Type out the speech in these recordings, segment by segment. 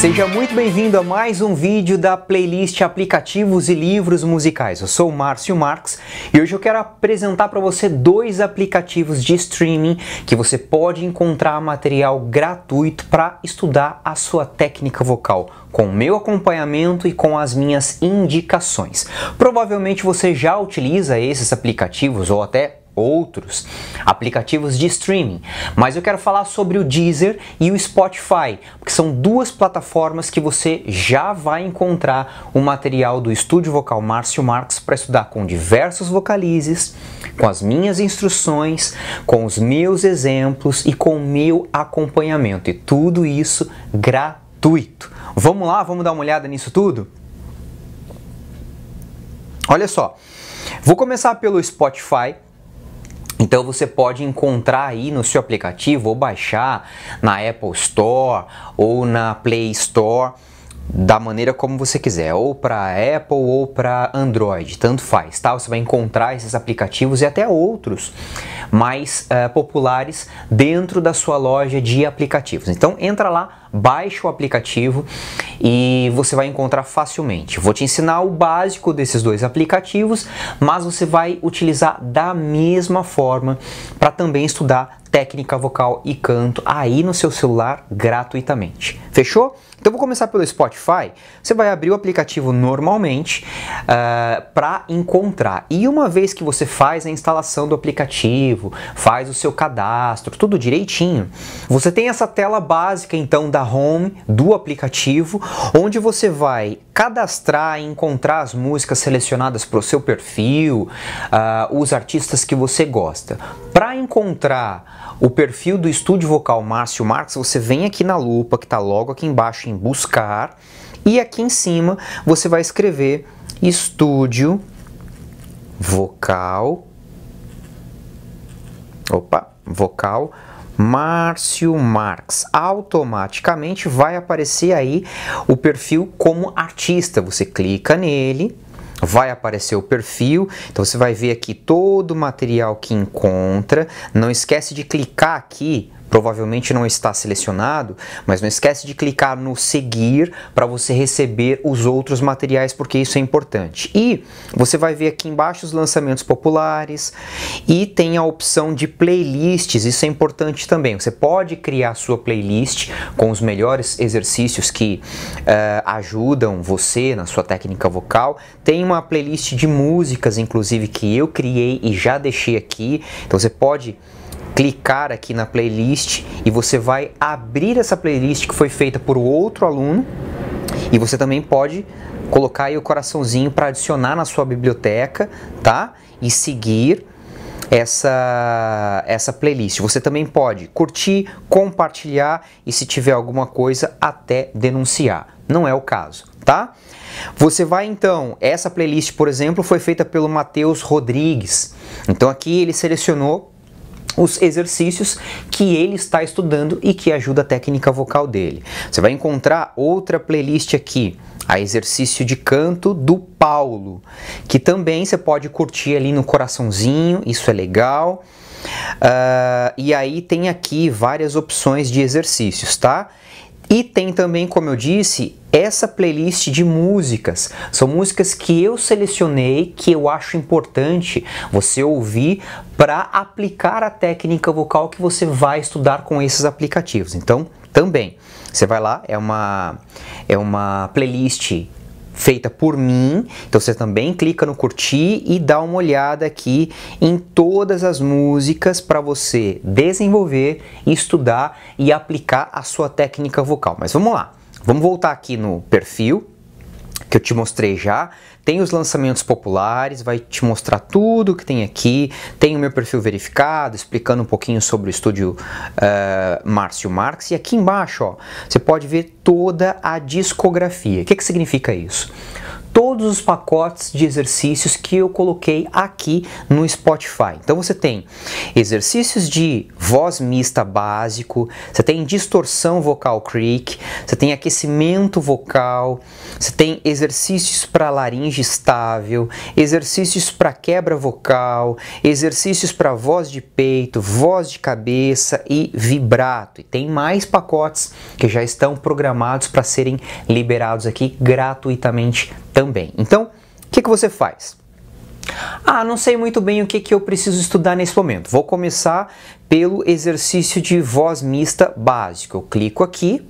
Seja muito bem-vindo a mais um vídeo da playlist Aplicativos e Livros Musicais. Eu sou o Márcio Marx e hoje eu quero apresentar para você dois aplicativos de streaming que você pode encontrar material gratuito para estudar a sua técnica vocal com o meu acompanhamento e com as minhas indicações. Provavelmente você já utiliza esses aplicativos ou até outros aplicativos de streaming, mas eu quero falar sobre o Deezer e o Spotify, que são duas plataformas que você já vai encontrar o material do estúdio vocal Márcio Marx para estudar com diversos vocalizes, com as minhas instruções, com os meus exemplos e com o meu acompanhamento. E tudo isso gratuito. Vamos lá, vamos dar uma olhada nisso tudo? Olha só, vou começar pelo Spotify, então você pode encontrar aí no seu aplicativo ou baixar na Apple Store ou na Play Store da maneira como você quiser, ou para Apple ou para Android, tanto faz, tá? Você vai encontrar esses aplicativos e até outros mais uh, populares dentro da sua loja de aplicativos. Então entra lá, Baixe o aplicativo e você vai encontrar facilmente. Vou te ensinar o básico desses dois aplicativos, mas você vai utilizar da mesma forma para também estudar técnica vocal e canto aí no seu celular gratuitamente. Fechou? Então vou começar pelo Spotify. Você vai abrir o aplicativo normalmente uh, eh, para encontrar. E uma vez que você faz a instalação do aplicativo, faz o seu cadastro, tudo direitinho, você tem essa tela básica então da da Home, do aplicativo, onde você vai cadastrar e encontrar as músicas selecionadas para o seu perfil, uh, os artistas que você gosta. Para encontrar o perfil do estúdio vocal Márcio Marques, você vem aqui na lupa que está logo aqui embaixo em buscar e aqui em cima você vai escrever estúdio vocal opa, vocal Márcio Marx. Automaticamente vai aparecer aí o perfil como artista. Você clica nele, vai aparecer o perfil. Então você vai ver aqui todo o material que encontra. Não esquece de clicar aqui provavelmente não está selecionado, mas não esquece de clicar no seguir para você receber os outros materiais, porque isso é importante. E você vai ver aqui embaixo os lançamentos populares e tem a opção de playlists, isso é importante também. Você pode criar sua playlist com os melhores exercícios que uh, ajudam você na sua técnica vocal. Tem uma playlist de músicas, inclusive, que eu criei e já deixei aqui, então você pode clicar aqui na playlist e você vai abrir essa playlist que foi feita por outro aluno e você também pode colocar aí o coraçãozinho para adicionar na sua biblioteca, tá? E seguir essa, essa playlist. Você também pode curtir, compartilhar e se tiver alguma coisa, até denunciar. Não é o caso, tá? Você vai então, essa playlist, por exemplo, foi feita pelo Matheus Rodrigues. Então aqui ele selecionou os exercícios que ele está estudando e que ajuda a técnica vocal dele. Você vai encontrar outra playlist aqui, a exercício de canto do Paulo, que também você pode curtir ali no coraçãozinho, isso é legal. Uh, e aí tem aqui várias opções de exercícios, tá? E tem também, como eu disse, essa playlist de músicas. São músicas que eu selecionei que eu acho importante você ouvir para aplicar a técnica vocal que você vai estudar com esses aplicativos. Então, também, você vai lá, é uma é uma playlist feita por mim. Então você também clica no curtir e dá uma olhada aqui em todas as músicas para você desenvolver, estudar e aplicar a sua técnica vocal. Mas vamos lá. Vamos voltar aqui no perfil que eu te mostrei já. Tem os lançamentos populares, vai te mostrar tudo que tem aqui. Tem o meu perfil verificado, explicando um pouquinho sobre o estúdio uh, Márcio Marx. E aqui embaixo, ó, você pode ver toda a discografia. O que, que significa isso? todos os pacotes de exercícios que eu coloquei aqui no Spotify. Então você tem exercícios de voz mista básico, você tem distorção vocal creak, você tem aquecimento vocal, você tem exercícios para laringe estável, exercícios para quebra vocal, exercícios para voz de peito, voz de cabeça e vibrato. E tem mais pacotes que já estão programados para serem liberados aqui gratuitamente também. Então, o que, que você faz? Ah, não sei muito bem o que, que eu preciso estudar nesse momento. Vou começar pelo exercício de voz mista básico. Eu clico aqui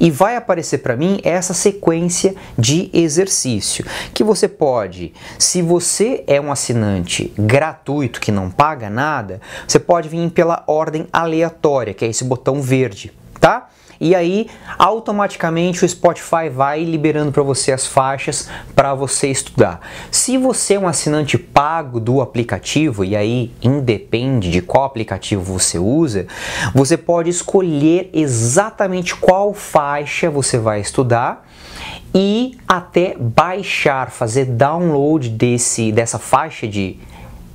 e vai aparecer para mim essa sequência de exercício que você pode, se você é um assinante gratuito que não paga nada, você pode vir pela ordem aleatória, que é esse botão verde, tá? e aí automaticamente o Spotify vai liberando para você as faixas para você estudar. Se você é um assinante pago do aplicativo e aí independe de qual aplicativo você usa, você pode escolher exatamente qual faixa você vai estudar e até baixar, fazer download desse dessa faixa de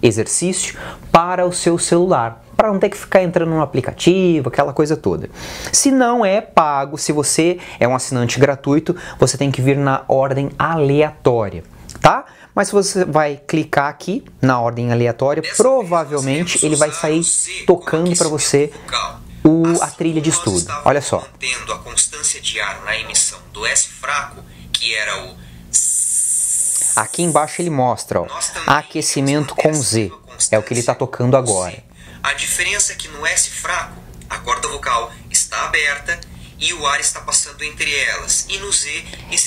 exercício para o seu celular, para não ter que ficar entrando no aplicativo, aquela coisa toda. Se não é pago, se você é um assinante gratuito, você tem que vir na ordem aleatória, tá? Mas se você vai clicar aqui na ordem aleatória, provavelmente ele vai sair tocando para você o, assim a trilha de estudo. Olha só. Tendo a constância ar na emissão do S fraco, que era o Aqui embaixo ele mostra, ó, aquecimento com Z. É o que ele está tocando agora. A diferença é que no S fraco, a corda vocal está aberta e o ar está passando entre elas. E no Z,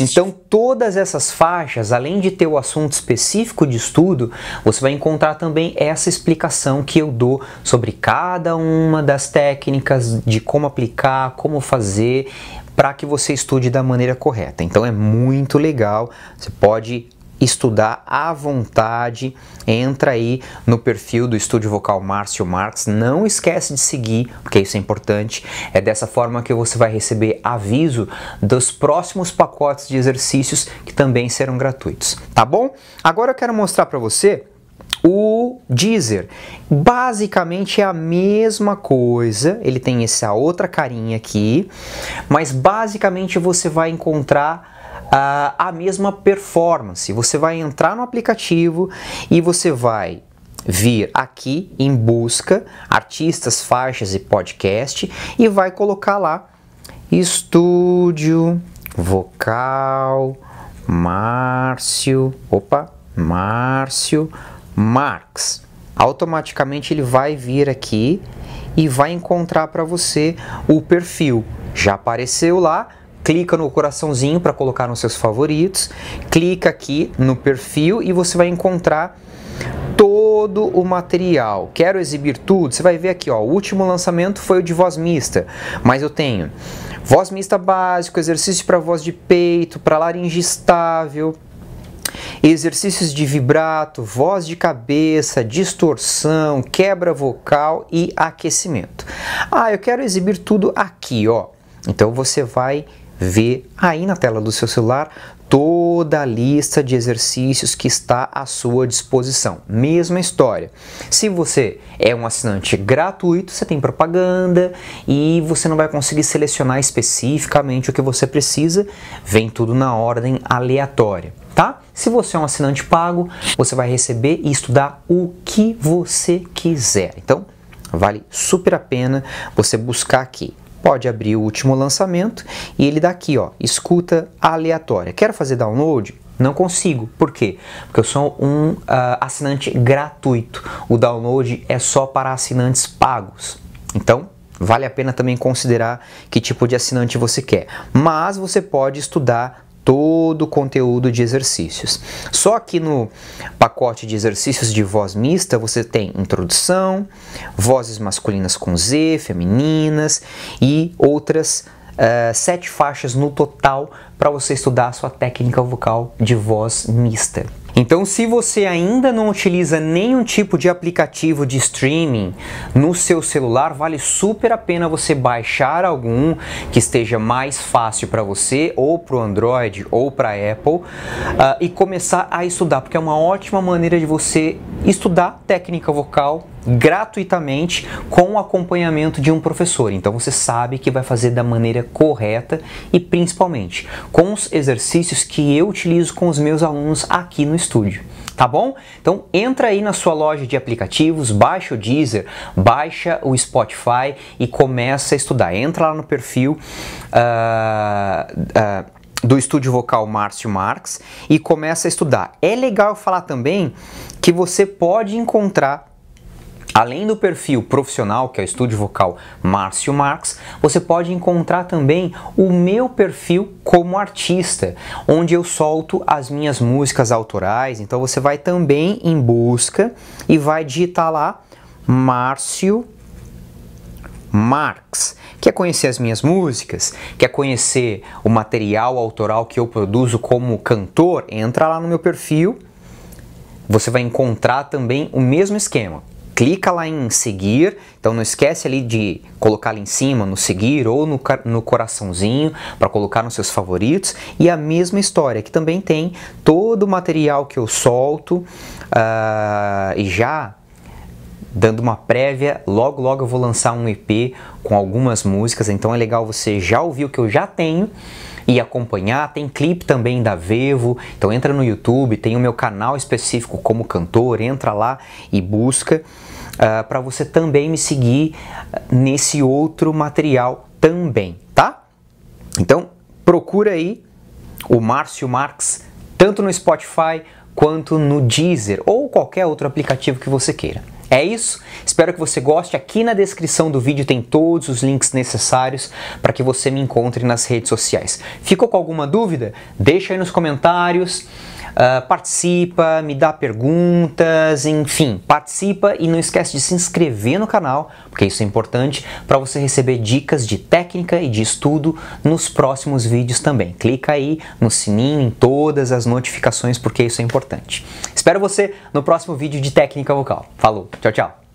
Então, tipo todas essas faixas, além de ter o assunto específico de estudo, você vai encontrar também essa explicação que eu dou sobre cada uma das técnicas, de como aplicar, como fazer, para que você estude da maneira correta. Então, é muito legal. Você pode estudar à vontade, entra aí no perfil do Estúdio Vocal Márcio Marx, não esquece de seguir, porque isso é importante. É dessa forma que você vai receber aviso dos próximos pacotes de exercícios que também serão gratuitos, tá bom? Agora eu quero mostrar para você o Deezer basicamente é a mesma coisa, ele tem essa outra carinha aqui, mas basicamente você vai encontrar a mesma performance. Você vai entrar no aplicativo e você vai vir aqui em busca, artistas, faixas e podcast e vai colocar lá estúdio, vocal, Márcio, opa, Márcio Marx. Automaticamente ele vai vir aqui e vai encontrar para você o perfil. Já apareceu lá, clica no coraçãozinho para colocar nos seus favoritos, clica aqui no perfil e você vai encontrar todo o material. Quero exibir tudo. Você vai ver aqui, ó, o último lançamento foi o de voz mista, mas eu tenho voz mista básico, exercício para voz de peito, para laringe estável, exercícios de vibrato, voz de cabeça, distorção, quebra vocal e aquecimento. Ah, eu quero exibir tudo aqui, ó. Então você vai vê aí na tela do seu celular toda a lista de exercícios que está à sua disposição. Mesma história. Se você é um assinante gratuito, você tem propaganda e você não vai conseguir selecionar especificamente o que você precisa, vem tudo na ordem aleatória, tá? Se você é um assinante pago, você vai receber e estudar o que você quiser. Então, vale super a pena você buscar aqui pode abrir o último lançamento e ele daqui, ó, escuta aleatória. Quero fazer download? Não consigo. Por quê? Porque eu sou um uh, assinante gratuito. O download é só para assinantes pagos. Então, vale a pena também considerar que tipo de assinante você quer. Mas você pode estudar todo o conteúdo de exercícios. Só que no pacote de exercícios de voz mista você tem introdução, vozes masculinas com Z, femininas e outras uh, sete faixas no total para você estudar a sua técnica vocal de voz mista. Então, se você ainda não utiliza nenhum tipo de aplicativo de streaming no seu celular, vale super a pena você baixar algum que esteja mais fácil para você, ou para o Android, ou para a Apple, uh, e começar a estudar, porque é uma ótima maneira de você estudar técnica vocal gratuitamente com o acompanhamento de um professor. Então você sabe que vai fazer da maneira correta e principalmente com os exercícios que eu utilizo com os meus alunos aqui no estúdio. Studio tá bom? Então entra aí na sua loja de aplicativos, baixa o Deezer, baixa o Spotify e começa a estudar. Entra lá no perfil uh, uh, do estúdio vocal Márcio Marx e começa a estudar. É legal falar também que você pode encontrar Além do perfil profissional, que é o estúdio vocal Márcio Marx, você pode encontrar também o meu perfil como artista, onde eu solto as minhas músicas autorais. Então você vai também em busca e vai digitar lá Márcio Marx. Quer conhecer as minhas músicas? Quer conhecer o material autoral que eu produzo como cantor? Entra lá no meu perfil. Você vai encontrar também o mesmo esquema clica lá em seguir, então não esquece ali de colocar ali em cima no seguir ou no, no coraçãozinho para colocar nos seus favoritos. E a mesma história, que também tem todo o material que eu solto uh, e já dando uma prévia, logo logo eu vou lançar um EP com algumas músicas, então é legal você já ouvir o que eu já tenho e acompanhar. Tem clipe também da Vevo, então entra no YouTube, tem o meu canal específico como cantor, entra lá e busca uh, ah, para você também me seguir ah, nesse outro material também, tá? Então procura aí o Márcio Marx tanto no Spotify quanto no Deezer ou qualquer outro aplicativo que você queira. É isso, espero que você goste. Aqui na descrição do vídeo tem todos os links necessários para que você me encontre nas redes sociais. Ficou com alguma dúvida? Deixa aí nos comentários. Ah, participa, me dá perguntas, enfim, participa e não esquece de se inscrever no canal, porque isso é importante para você receber dicas de técnica e de estudo nos próximos vídeos também. Clica aí no sininho, em todas as notificações, porque isso é importante. Espero você no próximo vídeo de técnica vocal. Falou, tchau, tchau!